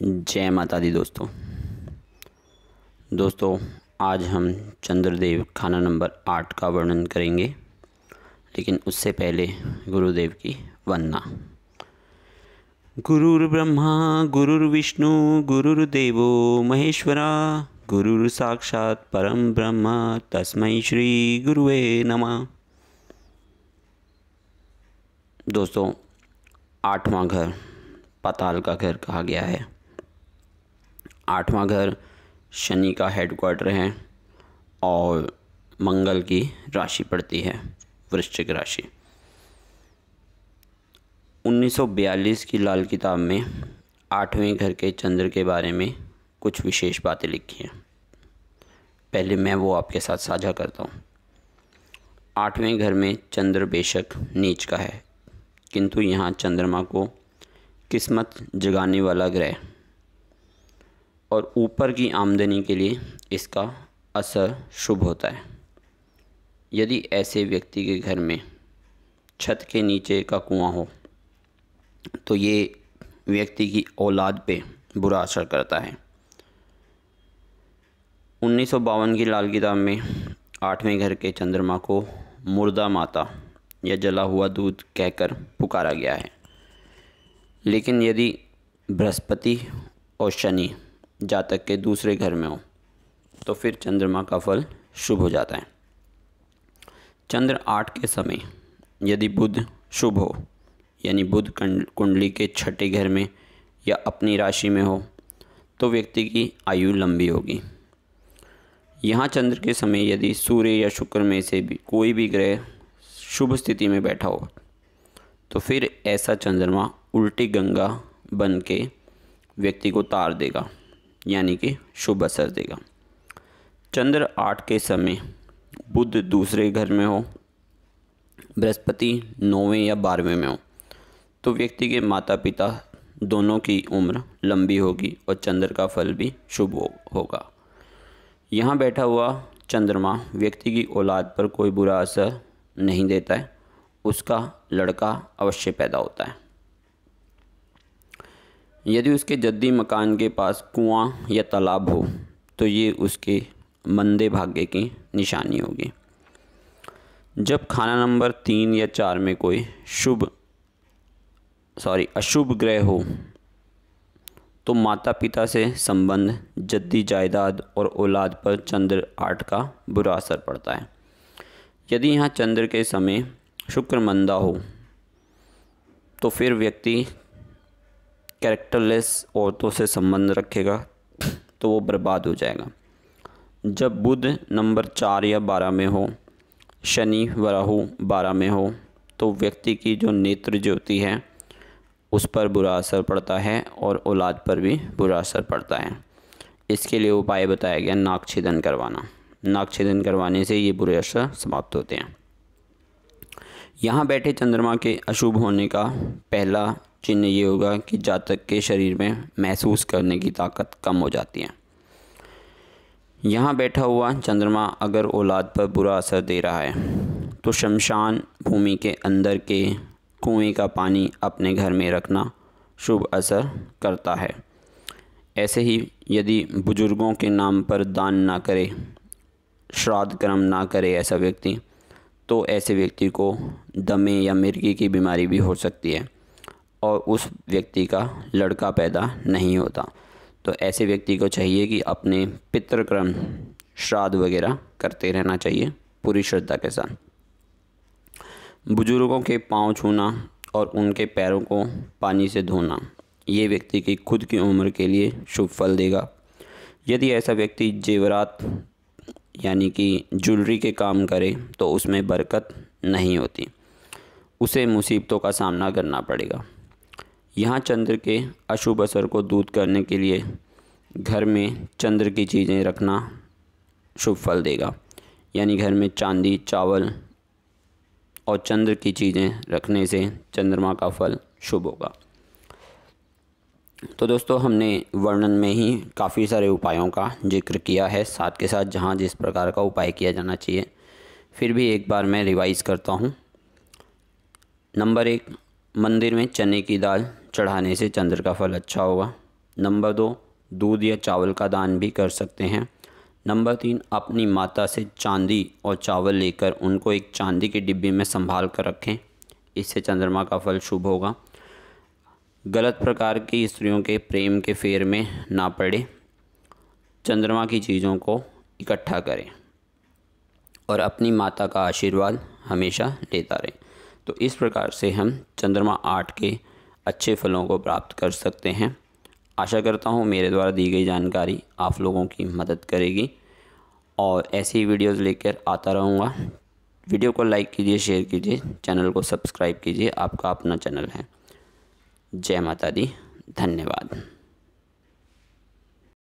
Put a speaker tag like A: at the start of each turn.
A: जय माता दी दोस्तों दोस्तों आज हम चंद्रदेव खाना नंबर आठ का वर्णन करेंगे लेकिन उससे पहले गुरुदेव की वंदना गुरुर् ब्रह्मा गुरुर्विष्णु गुरुर्देवो महेश्वरा गुरुर साक्षात परम ब्रह्म तस्मय श्री गुरुवे नमः दोस्तों आठवां घर पाताल का घर कहा गया है आठवां घर शनि का हेड क्वार्टर है और मंगल की राशि पड़ती है वृश्चिक राशि 1942 की लाल किताब में आठवें घर के चंद्र के बारे में कुछ विशेष बातें लिखी हैं पहले मैं वो आपके साथ साझा करता हूँ आठवें घर में चंद्र बेशक नीच का है किंतु यहाँ चंद्रमा को किस्मत जगाने वाला ग्रह और ऊपर की आमदनी के लिए इसका असर शुभ होता है यदि ऐसे व्यक्ति के घर में छत के नीचे का कुआं हो तो ये व्यक्ति की औलाद पे बुरा असर करता है उन्नीस की लाल किताब में आठवें घर के चंद्रमा को मुर्दा माता या जला हुआ दूध कहकर पुकारा गया है लेकिन यदि बृहस्पति और शनि जातक के दूसरे घर में हो तो फिर चंद्रमा का फल शुभ हो जाता है चंद्र आठ के समय यदि बुध शुभ हो यानी बुध कुंडली के छठे घर में या अपनी राशि में हो तो व्यक्ति की आयु लंबी होगी यहाँ चंद्र के समय यदि सूर्य या शुक्र में से भी कोई भी ग्रह शुभ स्थिति में बैठा हो तो फिर ऐसा चंद्रमा उल्टी गंगा बन के व्यक्ति को तार देगा यानी कि शुभ असर देगा चंद्र आठ के समय बुध दूसरे घर में हो बृहस्पति नौवें या बारहवें में हो तो व्यक्ति के माता पिता दोनों की उम्र लंबी होगी और चंद्र का फल भी शुभ हो, होगा यहाँ बैठा हुआ चंद्रमा व्यक्ति की औलाद पर कोई बुरा असर नहीं देता है उसका लड़का अवश्य पैदा होता है यदि उसके जद्दी मकान के पास कुआं या तालाब हो तो ये उसके मंदे भाग्य की निशानी होगी जब खाना नंबर तीन या चार में कोई शुभ सॉरी अशुभ ग्रह हो तो माता पिता से संबंध जद्दी जायदाद और औलाद पर चंद्र आठ का बुरा असर पड़ता है यदि यहाँ चंद्र के समय शुक्र मंदा हो तो फिर व्यक्ति कैरेक्टरलेस औरतों से संबंध रखेगा तो वो बर्बाद हो जाएगा जब बुध नंबर चार या बारह में हो शनि व राहु बारह में हो तो व्यक्ति की जो नेत्र ज्योति है उस पर बुरा असर पड़ता है और औलाद पर भी बुरा असर पड़ता है इसके लिए उपाय बताया गया छेदन करवाना छेदन करवाने से ये बुरे असर समाप्त होते हैं यहाँ बैठे चंद्रमा के अशुभ होने का पहला चिन्ह ये होगा कि जातक के शरीर में महसूस करने की ताकत कम हो जाती है यहाँ बैठा हुआ चंद्रमा अगर औलाद पर बुरा असर दे रहा है तो शमशान भूमि के अंदर के कुएं का पानी अपने घर में रखना शुभ असर करता है ऐसे ही यदि बुज़ुर्गों के नाम पर दान ना करे श्राद्ध कर्म ना करे ऐसा व्यक्ति तो ऐसे व्यक्ति को दमे या मिर्गी की बीमारी भी हो सकती है और उस व्यक्ति का लड़का पैदा नहीं होता तो ऐसे व्यक्ति को चाहिए कि अपने पितृक्रम श्राद्ध वगैरह करते रहना चाहिए पूरी श्रद्धा के साथ बुजुर्गों के पाँव छूना और उनके पैरों को पानी से धोना ये व्यक्ति की खुद की उम्र के लिए शुभ फल देगा यदि ऐसा व्यक्ति जेवरात यानी कि ज्वेलरी के काम करे तो उसमें बरकत नहीं होती उसे मुसीबतों का सामना करना पड़ेगा यहाँ चंद्र के अशुभ असर को दूर करने के लिए घर में चंद्र की चीज़ें रखना शुभ फल देगा यानी घर में चांदी चावल और चंद्र की चीज़ें रखने से चंद्रमा का फल शुभ होगा तो दोस्तों हमने वर्णन में ही काफ़ी सारे उपायों का जिक्र किया है साथ के साथ जहाँ जिस प्रकार का उपाय किया जाना चाहिए फिर भी एक बार मैं रिवाइज़ करता हूँ नंबर एक मंदिर में चने की दाल चढ़ाने से चंद्र का फल अच्छा होगा नंबर दो दूध या चावल का दान भी कर सकते हैं नंबर तीन अपनी माता से चांदी और चावल लेकर उनको एक चांदी के डिब्बे में संभाल कर रखें इससे चंद्रमा का फल शुभ होगा गलत प्रकार की स्त्रियों के प्रेम के फेर में ना पड़े चंद्रमा की चीज़ों को इकट्ठा करें और अपनी माता का आशीर्वाद हमेशा लेता रहें तो इस प्रकार से हम चंद्रमा आठ के अच्छे फलों को प्राप्त कर सकते हैं आशा करता हूँ मेरे द्वारा दी गई जानकारी आप लोगों की मदद करेगी और ऐसी ही वीडियोज़ लेकर आता रहूँगा वीडियो को लाइक कीजिए शेयर कीजिए चैनल को सब्सक्राइब कीजिए आपका अपना चैनल है जय माता दी धन्यवाद